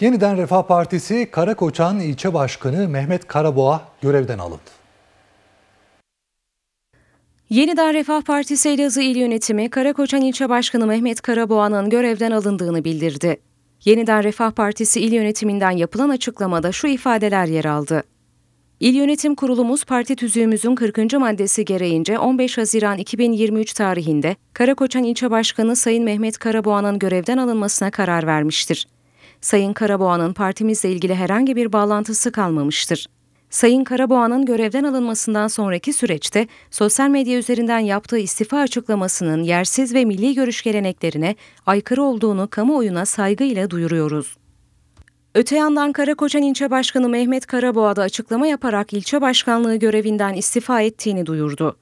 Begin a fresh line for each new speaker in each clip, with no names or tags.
Yeniden Refah Partisi Karakoçan ilçe başkanı Mehmet Karaboğa görevden alındı. Yeniden Refah Partisi Elazığ İl Yönetimi Karakoçan ilçe başkanı Mehmet Karaboğa'nın görevden alındığını bildirdi. Yeniden Refah Partisi İl Yönetiminden yapılan açıklamada şu ifadeler yer aldı. İl Yönetim Kurulumuz parti tüzüğümüzün 40. maddesi gereğince 15 Haziran 2023 tarihinde Karakoçan İlçe başkanı Sayın Mehmet Karaboğa'nın görevden alınmasına karar vermiştir. Sayın Karaboğa'nın partimizle ilgili herhangi bir bağlantısı kalmamıştır. Sayın Karaboğa'nın görevden alınmasından sonraki süreçte sosyal medya üzerinden yaptığı istifa açıklamasının yersiz ve milli görüş geleneklerine aykırı olduğunu kamuoyuna saygıyla duyuruyoruz. Öte yandan Karakoçan İlçe başkanı Mehmet Karaboğa da açıklama yaparak ilçe başkanlığı görevinden istifa ettiğini duyurdu.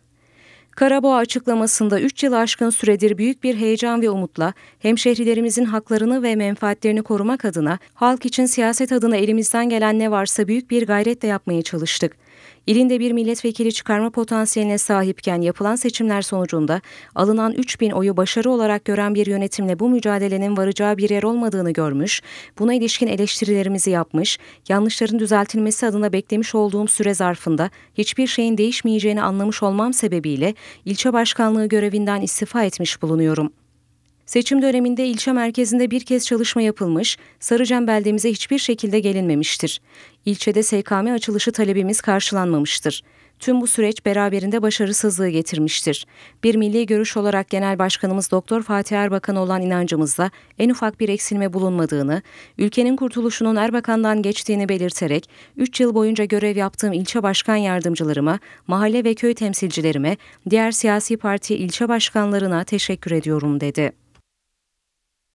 Karaboğa açıklamasında 3 yıl aşkın süredir büyük bir heyecan ve umutla hemşehrilerimizin haklarını ve menfaatlerini korumak adına halk için siyaset adına elimizden gelen ne varsa büyük bir gayretle yapmaya çalıştık. İlinde bir milletvekili çıkarma potansiyeline sahipken yapılan seçimler sonucunda alınan 3000 oyu başarı olarak gören bir yönetimle bu mücadelenin varacağı bir yer olmadığını görmüş, buna ilişkin eleştirilerimizi yapmış, yanlışların düzeltilmesi adına beklemiş olduğum süre zarfında hiçbir şeyin değişmeyeceğini anlamış olmam sebebiyle ilçe başkanlığı görevinden istifa etmiş bulunuyorum.'' Seçim döneminde ilçe merkezinde bir kez çalışma yapılmış, Sarıcam beldemize hiçbir şekilde gelinmemiştir. İlçede SKM açılışı talebimiz karşılanmamıştır. Tüm bu süreç beraberinde başarısızlığı getirmiştir. Bir milli görüş olarak Genel Başkanımız Doktor Fatih Erbakan olan inancımızda en ufak bir eksilme bulunmadığını, ülkenin kurtuluşunun Erbakan'dan geçtiğini belirterek 3 yıl boyunca görev yaptığım ilçe başkan yardımcılarıma, mahalle ve köy temsilcilerime, diğer siyasi parti ilçe başkanlarına teşekkür ediyorum dedi.